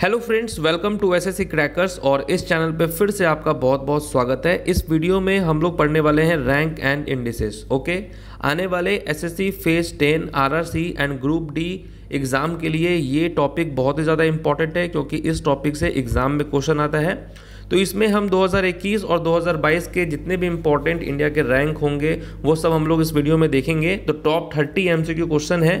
Hello friends welcome to S S crackers और इस channel पे फिर से आपका बहुत बहुत स्वागत है इस वीडियो में हम लोग पढ़ने वाले हैं रैंक एंड इंडिसेस ओके आने वाले SSC phase R RRC and group D exam के लिए ये टॉपिक बहुत ही ज़्यादा इंपॉर्टेंट है क्योंकि इस टॉपिक से एग्ज़ाम में क्वेश्चन आता है तो इसमें हम 2021 और 2022 के जितने भी इंपॉर्टेंट इंडिया के रैंक होंगे वो सब हम लोग इस वीडियो में देखेंगे तो टॉप 30 एम क्वेश्चन है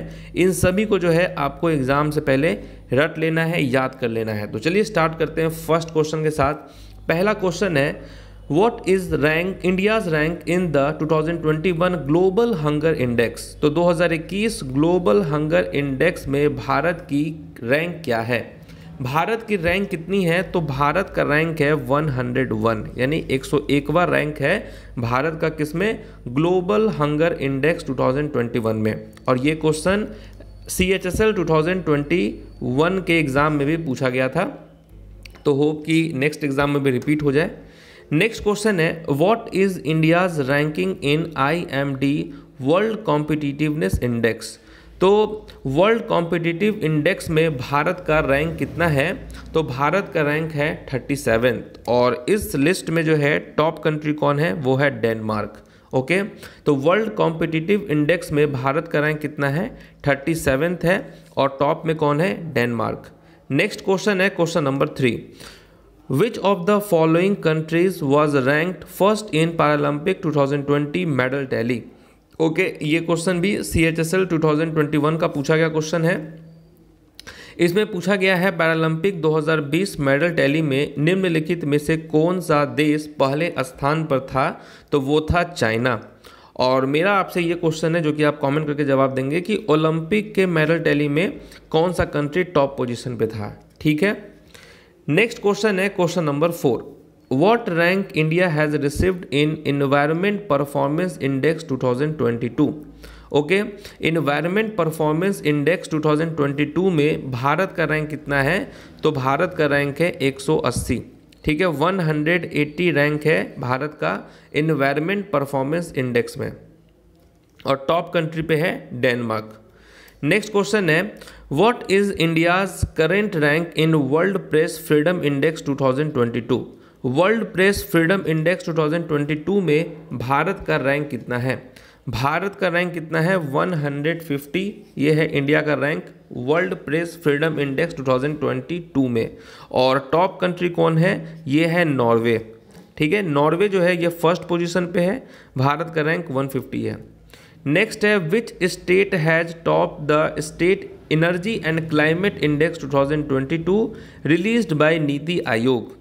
इन सभी को जो है आपको एग्जाम से पहले रट लेना है याद कर लेना है तो चलिए स्टार्ट करते हैं फर्स्ट क्वेश्चन के साथ पहला क्वेश्चन है what is rank India's rank in the 2021 global hunger index तो 2021 ग्लोबल हंगर इंडेक्स में भारत की रैंक क्या है भारत की रैंक कितनी है तो भारत का रैंक है 101 यानी 101वां रैंक है भारत का किसमें ग्लोबल हंगर इंडेक्स 2021 में और ये question C H S L two के एग्ज़ाम में भी पूछा गया था तो होप कि नेक्स्ट एग्ज़ाम में भी रिपीट हो जाए नेक्स्ट क्वेश्चन है what is India's ranking in I M D world competitiveness index तो वर्ल्ड कॉम्पिटिटिव इंडेक्स में भारत का रैंक कितना है तो भारत का रैंक है थर्टी सेवेंथ और इस लिस्ट में जो है टॉप कंट्री कौन है वो है डेनमार्क ओके तो वर्ल्ड कॉम्पिटिटिव इंडेक्स में भारत का रैंक कितना है थर्टी सेवेंथ है और टॉप में कौन है डेनमार्क नेक्स्ट क्वेश्चन है question number three the following countries was ranked first in Paralympic two thousand 2020 medal tally okay ये क्वेश्चन भी C H S L two thousand twenty one का पूछा गया क्वेश्चन है इसमें पूछा गया है पैरालंपिक 2020 मेडल टैली में निम्नलिखित में से कौन सा देश पहले स्थान पर था तो वो था चाइना और मेरा आपसे ये क्वेश्चन है जो कि आप कमेंट करके जवाब देंगे कि ओलंपिक के मेडल टैली में कौन सा कंट्री टॉप पोजीशन पे था ठीक है नेक्स्ट क्वेश्चन है question number four what rank India has received in environment performance index 2022? Okay environment performance index 2022 में भारत का रैंक कितना है तो भारत का रैंक है 180 ठीक है 180 रैंक है भारत का इन्वायरमेंट परफॉर्मेंस इंडेक्स में और टॉप कंट्री पे है डेनमार्क नेक्स्ट क्वेश्चन है what is India's current rank in world press freedom index 2022 world press freedom index 2022 में भारत का रैंक कितना है भारत का रैंक कितना है 150 ये है इंडिया का rank world press freedom index 2022 में और टॉप कंट्री कौन है ये है नॉर्वे ठीक है नॉर्वे जो है ये फर्स्ट पोजीशन पे है भारत का रैंक 150 है नेक्स्ट है which state has top the state energy and climate index 2022 released by NITI Aayog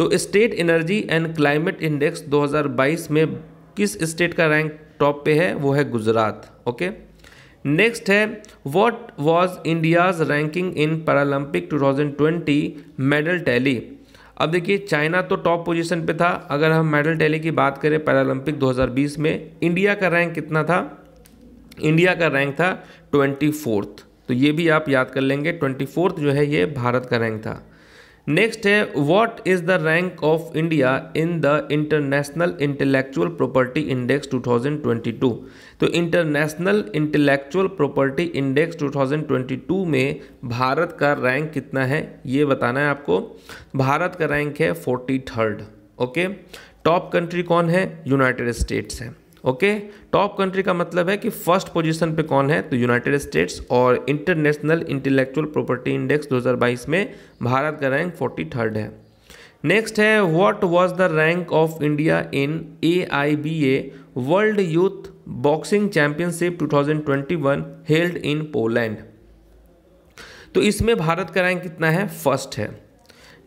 तो state energy and climate index 2022 में किस स्टेट का रैंक टॉप पे है वो है गुजरात ओके नेक्स्ट है what was India's ranking in Paralympic 2020 medal tally अब देखिए चाइना तो टॉप पोजीशन पे था अगर हम मेडल टैली की बात करें पैरालंपिक 2020 में इंडिया का रैंक कितना था इंडिया का रैंक था ट्वेंटी तो ये भी आप याद कर लेंगे ट्वेंटी जो है ये भारत का रैंक था नेक्स्ट है what is the rank of India in the international intellectual property index 2022 तो इंटरनेशनल इंटेलेक्चुअल प्रॉपर्टी इंडेक्स 2022 में भारत का रैंक कितना है ये बताना है आपको भारत का रैंक है forty third okay top country कौन है यूनाइटेड स्टेट्स है ओके टॉप कंट्री का मतलब है कि फर्स्ट पोजीशन पे कौन है तो यूनाइटेड स्टेट्स और इंटरनेशनल इंटेलेक्चुअल प्रॉपर्टी इंडेक्स 2022 में भारत का रैंक फोर्टी थर्ड है नेक्स्ट है what was the rank of India in a world youth boxing championship 2021 held in Poland तो इसमें भारत का रैंक कितना है फर्स्ट है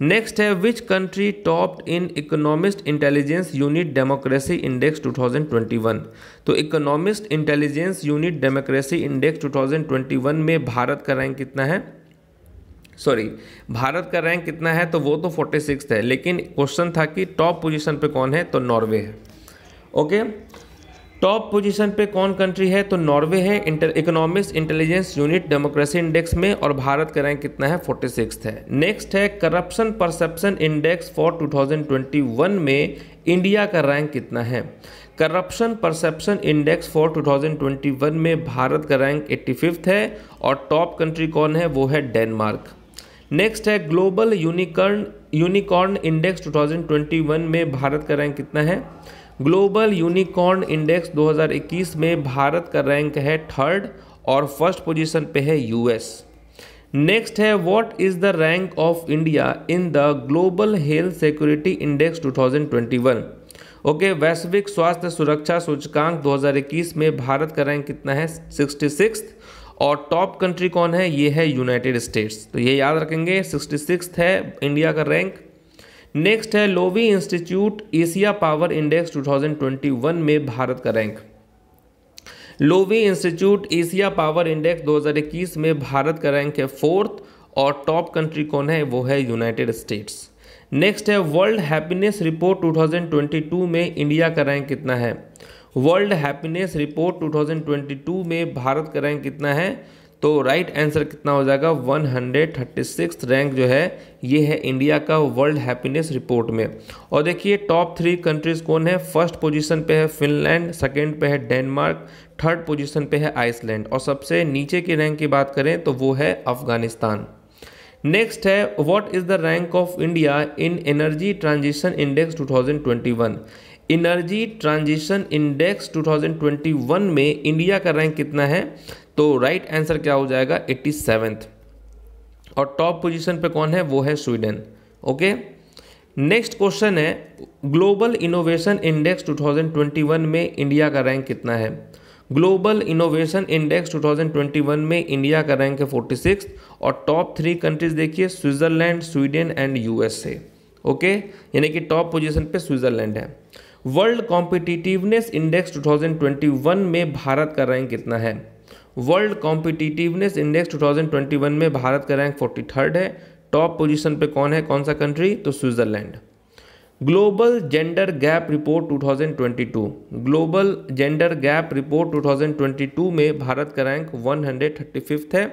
नेक्स्ट है which country topped in economist intelligence unit democracy index 2021 तो economist intelligence unit democracy index 2021 में भारत का रैंक कितना है सॉरी भारत का रैंक कितना है तो वो तो फोर्टी सिक्स है लेकिन क्वेश्चन था कि टॉप पोजीशन पे कौन है तो नॉर्वे है ओके okay? टॉप पोजीशन पे कौन कंट्री है तो नॉर्वे है inter economics intelligence unit democracy index में और भारत का रैंक कितना है फोर्टी सिक्स है नेक्स्ट है करप्शन परसेप्शन इंडेक्स फॉर 2021 में इंडिया का रैंक कितना है करप्शन परसेप्शन इंडेक्स फॉर 2021 में भारत का रैंक फिफ्थ है और टॉप कंट्री कौन है वो है डेनमार्क नेक्स्ट है ग्लोबल यूनिकॉर्न यूनिकॉर्न इंडेक्स 2021 में भारत का रैंक कितना है ग्लोबल यूनिकॉर्न इंडेक्स 2021 में भारत का रैंक है थर्ड और फर्स्ट पोजीशन पे है यूएस नेक्स्ट है what is the rank of India in the global health security index 2021 okay वैश्विक स्वास्थ्य सुरक्षा सूचकांक 2021 में भारत का रैंक कितना है सिक्सटी और टॉप कंट्री कौन है ये है यूनाइटेड स्टेट्स तो ये याद रखेंगे सिक्सटी है इंडिया का रैंक नेक्स्ट है Lowy institute Asia power index 2021 में भारत का rank Lowy institute Asia power index 2021 में भारत का रैंक है फोर्थ और टॉप कंट्री कौन है वो है यूनाइटेड स्टेट्स नेक्स्ट है वर्ल्ड हैप्पीनेस रिपोर्ट 2022 में इंडिया का रैंक कितना है वर्ल्ड हैप्पीनेस रिपोर्ट 2022 में भारत का रैंक कितना है तो राइट आंसर कितना हो जाएगा 136 रैंक जो है ये है इंडिया का वर्ल्ड हैप्पीनेस रिपोर्ट में और देखिए टॉप थ्री कंट्रीज़ कौन है फर्स्ट पोजीशन पे है फिनलैंड सेकंड पे है डेनमार्क थर्ड पोजीशन पे है आइसलैंड और सबसे नीचे की रैंक की बात करें तो वो है अफगानिस्तान नेक्स्ट है what is the rank of India in energy transition index 2021 energy transition index 2021 में इंडिया का रैंक कितना है तो राइट आंसर क्या हो जाएगा एट्टी सेवेंथ और टॉप पोजीशन पे कौन है वो है स्वीडन ओके नेक्स्ट क्वेश्चन है ग्लोबल इनोवेशन इंडेक्स 2021 में इंडिया का रैंक कितना है ग्लोबल इनोवेशन इंडेक्स 2021 में इंडिया का रैंक है फोर्टी सिक्स और टॉप थ्री कंट्रीज देखिए Switzerland Sweden and USA okay यानी कि टॉप पोजीशन पे स्विट्जरलैंड है वर्ल्ड कॉम्पिटिटिवनेस इंडेक्स 2021 में भारत का रैंक कितना है वर्ल्ड कॉम्पिटिटिवनेस इंडेक्स 2021 में भारत का रैंक फोर्टी थर्ड है टॉप पोजीशन पे कौन है कौन सा कंट्री तो Switzerland global gender gap report 2022 global gender gap report 2022 में भारत का रैंक 135 है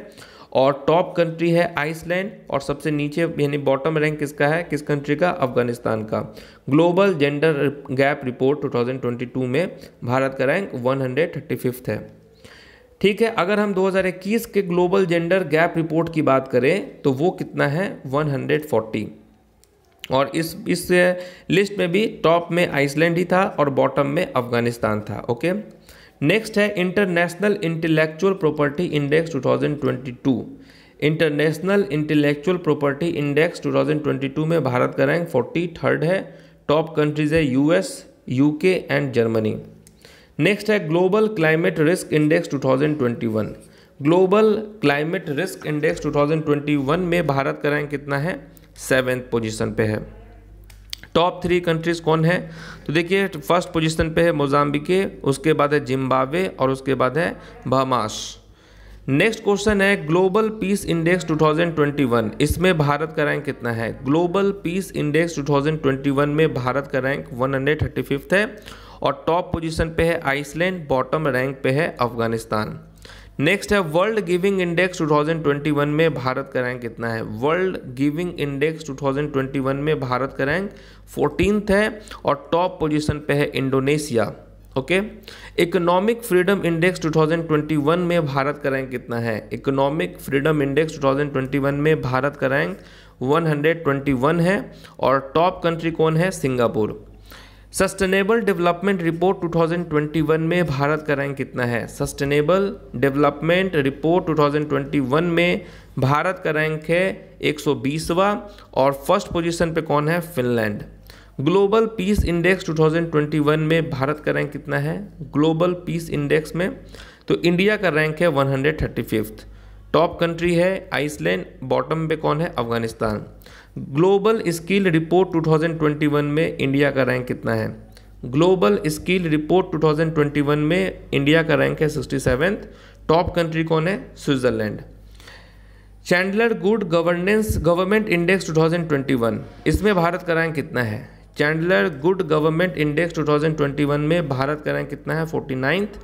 और टॉप कंट्री है आइसलैंड और सबसे नीचे यानी बॉटम रैंक किसका है किस कंट्री का अफगानिस्तान का ग्लोबल जेंडर गैप रिपोर्ट 2022 में भारत का रैंक 135 है ठीक है अगर हम 2021 के ग्लोबल जेंडर गैप रिपोर्ट की बात करें तो वो कितना है 140 और इस इस लिस्ट में भी टॉप में आइसलैंड ही था और बॉटम में अफगानिस्तान था ओके नेक्स्ट है international intellectual property index 2022 international intellectual property index 2022 में भारत का रैंक फोर्टी थर्ड है टॉप कंट्रीज है US UK and Germany next है global climate risk index 2021 global climate risk index 2021 में भारत का रैंक कितना है सेवेंथ पोजिशन पे है टॉप थ्री कंट्रीज़ कौन है तो देखिए फर्स्ट पोजीशन पे है मोजाम्बिके उसके बाद है जिम्बाब्वे और उसके बाद है भमाश नेक्स्ट क्वेश्चन है ग्लोबल पीस इंडेक्स 2021 इसमें भारत का रैंक कितना है ग्लोबल पीस इंडेक्स 2021 में भारत का रैंक वन है और टॉप पोजिशन पर है आइसलैंड बॉटम रैंक पे है अफगानिस्तान नेक्स्ट है वर्ल्ड गिविंग इंडेक्स 2021 में भारत का रैंक कितना है वर्ल्ड गिविंग इंडेक्स 2021 में भारत का रैंक फोर्टीन है और टॉप पोजीशन पे है Indonesia okay economic freedom index 2021 में भारत का रैंक कितना है इकोनॉमिक फ्रीडम इंडेक्स 2021 में भारत का रैंक 121 है और टॉप कंट्री कौन है सिंगापुर सस्टेनेबल डेवलपमेंट रिपोर्ट 2021 में भारत का रैंक कितना है सस्टेनेबल डेवलपमेंट रिपोर्ट 2021 में भारत का रैंक है 120वां और फर्स्ट पोजीशन पे कौन है फिनलैंड ग्लोबल पीस इंडेक्स 2021 में भारत का रैंक कितना है ग्लोबल पीस इंडेक्स में तो इंडिया का रैंक है one hundred thirty fifth top country है आइसलैंड बॉटम पे कौन है अफगानिस्तान ग्लोबल स्किल रिपोर्ट 2021 में इंडिया का रैंक कितना है ग्लोबल स्किल रिपोर्ट 2021 में इंडिया का रैंक है सिक्सटी सेवेंथ टॉप कंट्री कौन है Switzerland Chandler good governance government index 2021 इसमें भारत का रैंक कितना है चैंडलर गुड गवर्नमेंट इंडेक्स 2021 में भारत का रैंक कितना है फोर्टी नाइन्थ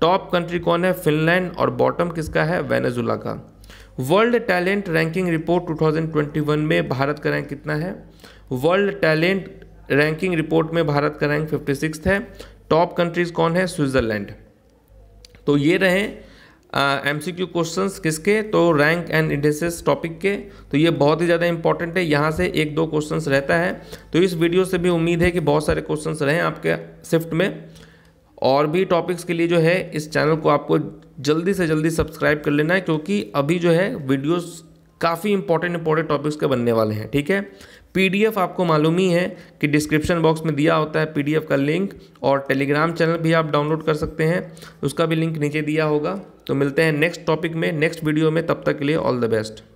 टॉप कंट्री कौन है फिनलैंड और बॉटम किसका है वेनेजुला का वर्ल्ड टैलेंट रैंकिंग रिपोर्ट 2021 में भारत का रैंक कितना है वर्ल्ड टैलेंट रैंकिंग रिपोर्ट में भारत का रैंक फिफ्टी है टॉप कंट्रीज़ कौन है स्विट्ज़रलैंड तो ये रहें एम सी क्यू क्वेश्चन किसके तो रैंक एंड इंडेसेस टॉपिक के तो ये बहुत ही ज़्यादा इंपॉर्टेंट है यहाँ से एक दो क्वेश्चंस रहता है तो इस वीडियो से भी उम्मीद है कि बहुत सारे क्वेश्चंस रहें आपके शिफ्ट में और भी टॉपिक्स के लिए जो है इस चैनल को आपको जल्दी से जल्दी सब्सक्राइब कर लेना है क्योंकि अभी जो है वीडियोस काफ़ी इंपॉर्टेंट इंपॉर्टेंट टॉपिक्स के बनने वाले हैं ठीक है पीडीएफ आपको मालूम ही है कि डिस्क्रिप्शन बॉक्स में दिया होता है पीडीएफ का लिंक और टेलीग्राम चैनल भी आप डाउनलोड कर सकते हैं उसका भी लिंक नीचे दिया होगा तो मिलते हैं नेक्स्ट टॉपिक में नेक्स्ट वीडियो में तब तक के लिए ऑल द बेस्ट